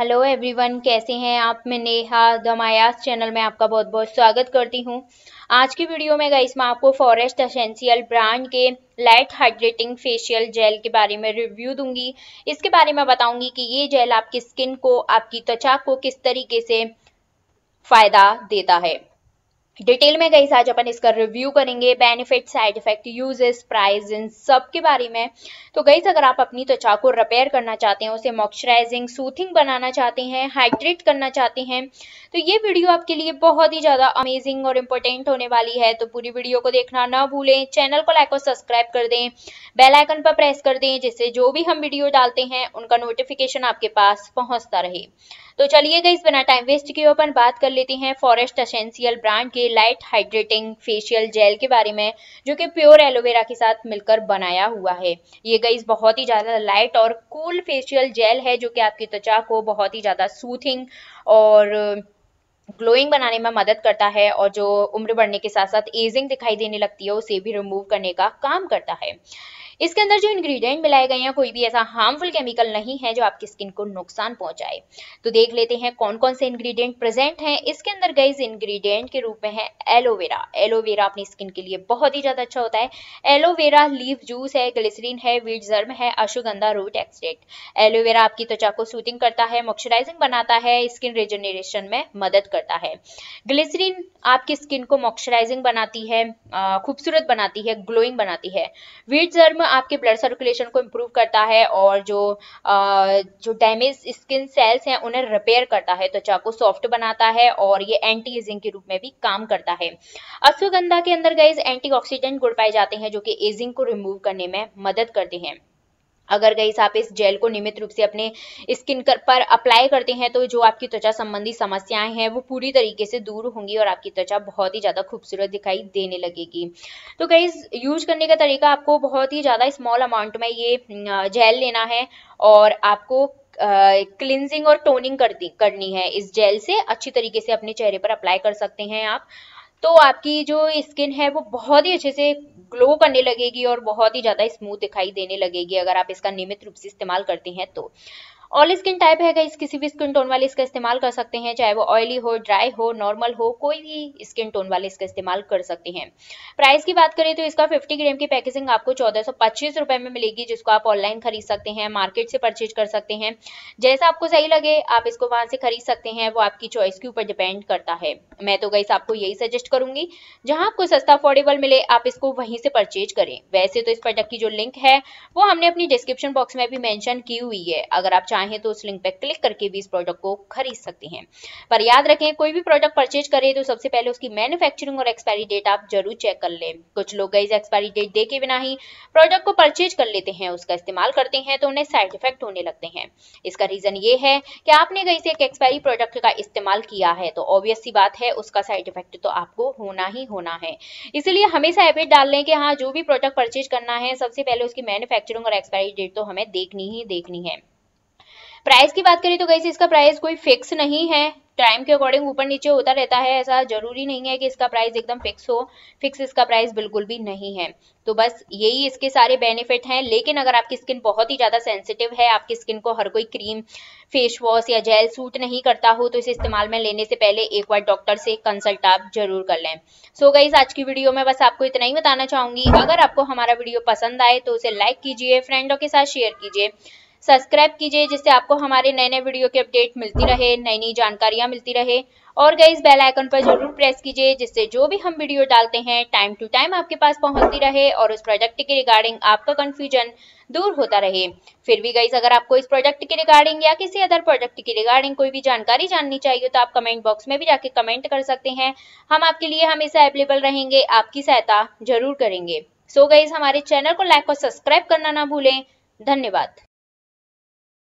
hello everyone कैसे हैं आप मैं नेहा दमायास चैनल में आपका बहुत बहुत स्वागत करती हूं आज की वीडियो में गई मैं आपको फॉरेस्ट एसेंशियल ब्रांड के लाइट हाइड्रेटिंग फेशियल जेल के बारे में रिव्यू दूंगी इसके बारे में बताऊंगी कि ये जेल आपकी स्किन को आपकी त्वचा को किस तरीके से फ़ायदा देता है डिटेल में गई आज अपन इसका रिव्यू करेंगे benefit side effect uses price इन सब के बारे में तो गई अगर आप अपनी त्वचा को रिपेयर करना चाहते हैं उसे मॉइस्चराइजिंग सूथिंग बनाना चाहते हैं हाइड्रेट करना चाहते हैं तो ये वीडियो आपके लिए बहुत ही ज़्यादा अमेजिंग और इम्पोर्टेंट होने वाली है तो पूरी वीडियो को देखना ना भूलें चैनल को लाइक और सब्सक्राइब कर दें बेलाइकन पर प्रेस कर दें जिससे जो भी हम वीडियो डालते हैं उनका नोटिफिकेशन आपके पास पहुँचता रहे तो चलिए गई बिना टाइम वेस्ट किए अपन बात कर लेते हैं फॉरेस्ट असेंशियल ब्रांड के लाइट हाइड्रेटिंग फेशियल जेल के बारे में जो कि प्योर एलोवेरा के साथ मिलकर बनाया हुआ है ये गाइज बहुत ही ज़्यादा लाइट और कूल फेशियल जेल है जो कि आपकी त्वचा को बहुत ही ज़्यादा सूथिंग और ग्लोइंग बनाने में मदद करता है और जो उम्र बढ़ने के साथ साथ एजिंग दिखाई देने लगती है उसे भी रिमूव करने का काम करता है इसके अंदर जो इंग्रेडिएंट मिलाए गए हैं कोई भी ऐसा हार्मफुल केमिकल नहीं है जो आपकी स्किन को नुकसान पहुंचाए तो देख लेते हैं कौन कौन से इंग्रेडिएंट प्रेजेंट हैं इसके अंदर गए इंग्रेडिएंट के रूप में है एलोवेरा एलोवेरा अपनी स्किन के लिए बहुत ही ज़्यादा अच्छा होता है एलोवेरा लीफ जूस है ग्लिसरीन है वीट जर्म है अशुगंधा रूट एक्सटेट एलोवेरा आपकी त्वचा को सूटिंग करता है मॉइस्चराइजिंग बनाता है स्किन रिजनरेशन में मदद करता है ग्लिसरीन आपकी स्किन को मॉइस्चराइजिंग बनाती है खूबसूरत बनाती है ग्लोइंग बनाती है वीट जर्म आपके ब्लड सर्कुलेशन को इम्प्रूव करता है और जो आ, जो डैमेज स्किन सेल्स हैं उन्हें रिपेयर करता है त्वचा तो को सॉफ्ट बनाता है और ये एंटी एजिंग के रूप में भी काम करता है अश्वगंधा के अंदर एंटी ऑक्सीडेंट गुड़ पाए जाते हैं जो कि एजिंग को रिमूव करने में मदद करते हैं अगर गई आप इस जेल को नियमित रूप से अपने स्किन कर पर अप्लाई करते हैं तो जो आपकी त्वचा संबंधी समस्याएं हैं वो पूरी तरीके से दूर होंगी और आपकी त्वचा बहुत ही ज़्यादा खूबसूरत दिखाई देने लगेगी तो गई यूज करने का तरीका आपको बहुत ही ज़्यादा स्मॉल अमाउंट में ये जेल लेना है और आपको क्लिनजिंग और टोनिंग कर करनी है इस जेल से अच्छी तरीके से अपने चेहरे पर अप्लाई कर सकते हैं आप तो आपकी जो स्किन है वो बहुत ही अच्छे से ग्लो करने लगेगी और बहुत ही ज़्यादा स्मूथ दिखाई देने लगेगी अगर आप इसका नियमित रूप से इस्तेमाल करते हैं तो ऑल स्किन टाइप है इस किसी भी स्किन टोन वाले इसका इस्तेमाल कर सकते हैं चाहे वो ऑयली हो ड्राई हो नॉर्मल हो कोई भी स्किन टोन वाले इसका इस्तेमाल कर सकते हैं प्राइस की बात करें तो इसका फिफ्टी ग्राम की पैकेजिंग आपको चौदह सौ पच्चीस रुपए में मिलेगी जिसको आप ऑनलाइन खरीद सकते हैं मार्केट से परचेज कर सकते हैं जैसा आपको सही लगे आप इसको वहां से खरीद सकते हैं वो आपकी चॉइस के ऊपर डिपेंड करता है मैं तो गई आपको यही सजेस्ट करूंगी जहां आपको सस्ता अफोर्डेबल मिले आप इसको वहीं से परचेज करें वैसे तो इस प्रोडक्ट की जो लिंक है वो हमने अपनी डिस्क्रिप्शन बॉक्स में भी मैंशन की हुई है अगर आप चाहें चाहें तो उस लिंक पर क्लिक करके भी इस प्रोडक्ट को खरीद सकते हैं पर याद रखें कोई भी प्रोडक्ट परचेज करें तो सबसे पहले उसकी मैन्युफैक्चरिंग और एक्सपायरी डेट आप जरूर चेक कर लें कुछ लोग गई एक्सपायरी डेट दे बिना ही प्रोडक्ट को परचेज कर लेते हैं उसका इस्तेमाल करते हैं तो उन्हें साइड इफेक्ट होने लगते हैं इसका रीजन ये है कि आपने गई से एक एक्सपायरी प्रोडक्ट का इस्तेमाल किया है तो ऑब्वियस सी बात है उसका साइड इफेक्ट तो आपको होना ही होना है इसलिए हमेशा हैबिट डाल लें कि हाँ जो भी प्रोडक्ट परचेज करना है सबसे पहले उसकी मैन्युफैक्चरिंग और एक्सपायरी डेट तो हमें देखनी ही देखनी है प्राइस की बात करें तो गई इसका प्राइस कोई फिक्स नहीं है टाइम के अकॉर्डिंग ऊपर नीचे होता रहता है ऐसा जरूरी नहीं है कि इसका प्राइस एकदम फिक्स हो फिक्स इसका प्राइस बिल्कुल भी नहीं है तो बस यही इसके सारे बेनिफिट हैं लेकिन अगर आपकी स्किन बहुत ही ज़्यादा सेंसिटिव है आपकी स्किन को हर कोई क्रीम फेस वॉश या जेल सूट नहीं करता हो तो इसे इस्तेमाल में लेने से पहले एक बार डॉक्टर से कंसल्ट आप जरूर कर लें सो so गई आज की वीडियो में बस आपको इतना ही बताना चाहूंगी अगर आपको हमारा वीडियो पसंद आए तो उसे लाइक कीजिए फ्रेंडों के साथ शेयर कीजिए सब्सक्राइब कीजिए जिससे आपको हमारे नए नए वीडियो की अपडेट मिलती रहे नई नई जानकारियां मिलती रहे और गई बेल आइकन पर जरूर प्रेस कीजिए जिससे जो भी हम वीडियो डालते हैं टाइम टू टाइम आपके पास पहुंचती रहे और उस प्रोजेक्ट के रिगार्डिंग आपका कंफ्यूजन दूर होता रहे फिर भी गाइज अगर आपको इस प्रोजेक्ट के रिगार्डिंग या किसी अदर प्रोजेक्ट के रिगार्डिंग कोई भी जानकारी जाननी चाहिए तो आप कमेंट बॉक्स में भी जाके कमेंट कर सकते हैं हम आपके लिए हमेशा अवेलेबल रहेंगे आपकी सहायता जरूर करेंगे सो so गाइज हमारे चैनल को लाइक और सब्सक्राइब करना ना भूलें धन्यवाद